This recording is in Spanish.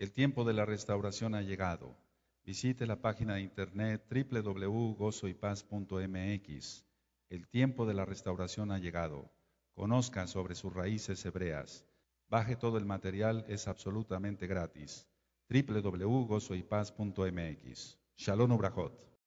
El tiempo de la restauración ha llegado. Visite la página de internet www.gozoypaz.mx. El tiempo de la restauración ha llegado. Conozca sobre sus raíces hebreas. Baje todo el material, es absolutamente gratis. www.gozoypaz.mx. Shalom Ubrahot.